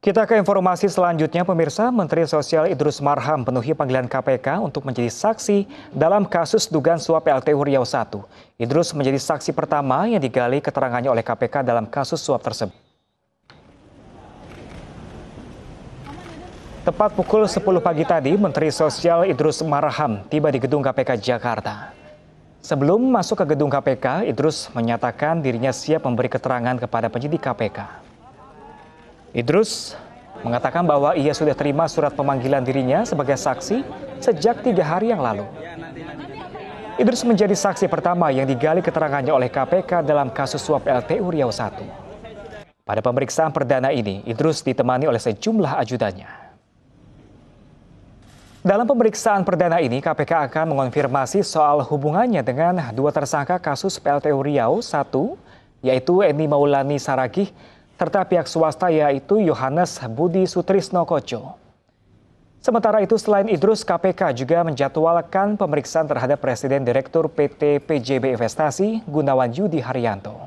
Kita ke informasi selanjutnya, pemirsa. Menteri Sosial Idrus Marham penuhi panggilan KPK untuk menjadi saksi dalam kasus dugaan suap PLTU Riau I. Idrus menjadi saksi pertama yang digali keterangannya oleh KPK dalam kasus suap tersebut. Tepat pukul 10 pagi tadi, Menteri Sosial Idrus Marham tiba di gedung KPK Jakarta. Sebelum masuk ke gedung KPK, Idrus menyatakan dirinya siap memberi keterangan kepada penyidik KPK. Idrus mengatakan bahwa ia sudah terima surat pemanggilan dirinya sebagai saksi sejak tiga hari yang lalu. Idrus menjadi saksi pertama yang digali keterangannya oleh KPK dalam kasus suap LTU Riau I. Pada pemeriksaan perdana ini, Idrus ditemani oleh sejumlah ajudannya. Dalam pemeriksaan perdana ini, KPK akan mengonfirmasi soal hubungannya dengan dua tersangka kasus PLTU Riau I, yaitu Eni Maulani Saragih serta pihak swasta yaitu Yohanes Budi Sutrisno Koco. Sementara itu selain Idrus, KPK juga menjadwalkan pemeriksaan terhadap Presiden Direktur PT PJB Investasi Gunawan Yudi Haryanto.